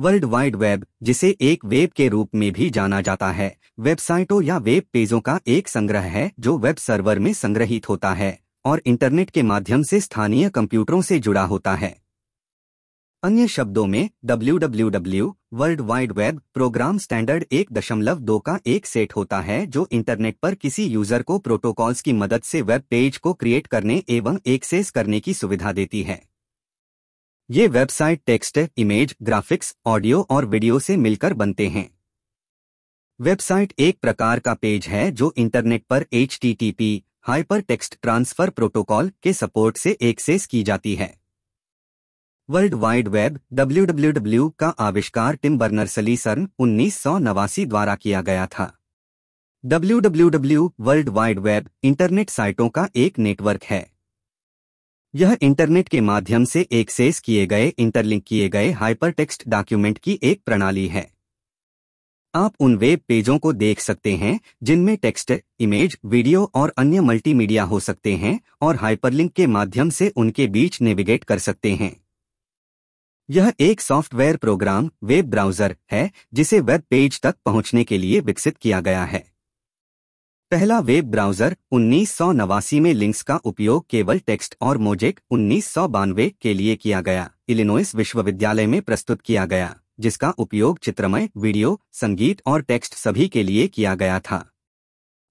world wide web जिसे एक web के रूप में भी जाना जाता है वेबसाइटों या वेब पेजों का एक संग्रह है जो वेब सर्वर में संग्रहित होता है और इंटरनेट के माध्यम से स्थानीय कंप्यूटरों से जुड़ा होता है अन्य शब्दों में www world wide web program standard एक दशमलव दो का एक सेट होता है जो इंटरनेट पर किसी यूजर को प्रोटोकॉल्स की मदद से वेब पेज को क्रिएट करने एवं एक्सेस करने की सुविधा देती है ये website text image graphics audio और वीडियो से मिलकर बनते हैं वेबसाइट एक प्रकार का पेज है जो इंटरनेट पर H T T P hyper text transfer protocol के सपोर्ट से एक्सेस की जाती है वर्ल्ड वाइड वेब डब्ल्यू का आविष्कार टिम बर्नरसली सन उन्नीस द्वारा किया गया था W world wide web internet साइटों का एक नेटवर्क है यह इंटरनेट के माध्यम से एक्सेस किए गए इंटरलिंक किए गए हाइपरटेक्स्ट डॉक्यूमेंट की एक प्रणाली है आप उन वेब पेजों को देख सकते हैं जिनमें टेक्स्ट इमेज वीडियो और अन्य मल्टीमीडिया हो सकते हैं और हाइपरलिंक के माध्यम से उनके बीच नेविगेट कर सकते हैं यह एक सॉफ्टवेयर प्रोग्राम वेब ब्राउजर है जिसे वेब पेज तक पहुंचने के लिए विकसित किया गया है पहला वेब ब्राउज़र उन्नीस में लिंक्स का उपयोग केवल टेक्स्ट और मोजेक उन्नीस के लिए किया गया इलिनोइस विश्वविद्यालय में प्रस्तुत किया गया जिसका उपयोग चित्रमय वीडियो संगीत और टेक्स्ट सभी के लिए किया गया था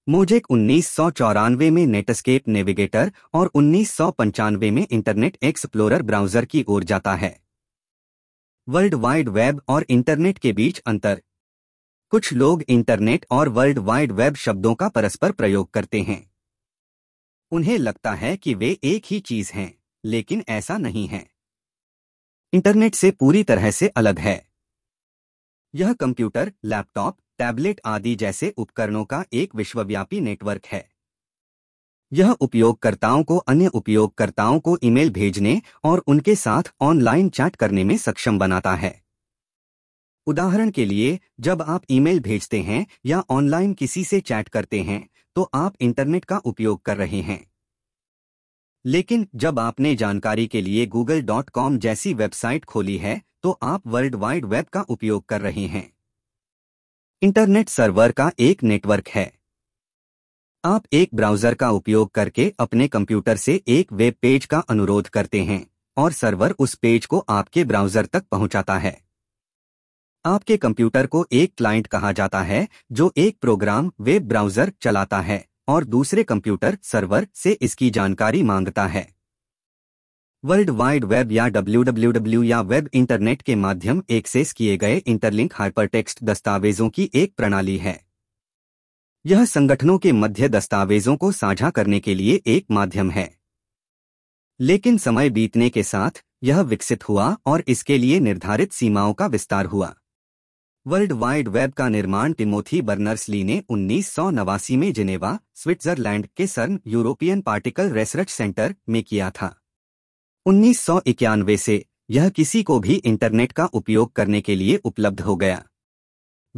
मोजेक उन्नीस में नेटस्केप नेविगेटर और उन्नीस में इंटरनेट एक्सप्लोरर ब्राउज़र की ओर जाता है वर्ल्ड वाइड वेब और इंटरनेट के बीच अंतर कुछ लोग इंटरनेट और वर्ल्ड वाइड वेब शब्दों का परस्पर प्रयोग करते हैं उन्हें लगता है कि वे एक ही चीज हैं लेकिन ऐसा नहीं है इंटरनेट से पूरी तरह से अलग है यह कंप्यूटर लैपटॉप टैबलेट आदि जैसे उपकरणों का एक विश्वव्यापी नेटवर्क है यह उपयोगकर्ताओं को अन्य उपयोगकर्ताओं को ईमेल भेजने और उनके साथ ऑनलाइन चैट करने में सक्षम बनाता है उदाहरण के लिए जब आप ईमेल भेजते हैं या ऑनलाइन किसी से चैट करते हैं तो आप इंटरनेट का उपयोग कर रहे हैं लेकिन जब आपने जानकारी के लिए गूगल डॉट कॉम जैसी वेबसाइट खोली है तो आप वर्ल्ड वाइड वेब का उपयोग कर रहे हैं इंटरनेट सर्वर का एक नेटवर्क है आप एक ब्राउजर का उपयोग करके अपने कंप्यूटर से एक वेब पेज का अनुरोध करते हैं और सर्वर उस पेज को आपके ब्राउजर तक पहुंचाता है आपके कंप्यूटर को एक क्लाइंट कहा जाता है जो एक प्रोग्राम वेब ब्राउजर चलाता है और दूसरे कंप्यूटर सर्वर से इसकी जानकारी मांगता है वर्ल्ड वाइड वेब या डब्ल्यू या वेब इंटरनेट के माध्यम एक्सेस किए गए इंटरलिंक हाइपरटेक्स्ट दस्तावेजों की एक प्रणाली है यह संगठनों के मध्य दस्तावेजों को साझा करने के लिए एक माध्यम है लेकिन समय बीतने के साथ यह विकसित हुआ और इसके लिए निर्धारित सीमाओं का विस्तार हुआ वर्ल्ड वाइड वेब का निर्माण टिमोथी बर्नर्सली ने उन्नीस में जिनेवा स्विट्जरलैंड के सर्न यूरोपियन पार्टिकल रिसर्च सेंटर में किया था उन्नीस से यह किसी को भी इंटरनेट का उपयोग करने के लिए उपलब्ध हो गया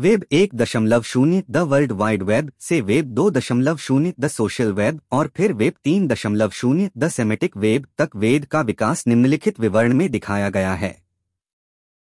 वेब एक दशमलव शून्य द वर्ल्ड वाइड वेब से वेब दो दशमलव शून्य द सोशल वेब और फिर वेब तीन दशमलव शून्य द सेमेटिक वेब तक वेद का विकास निम्नलिखित विवरण में दिखाया गया है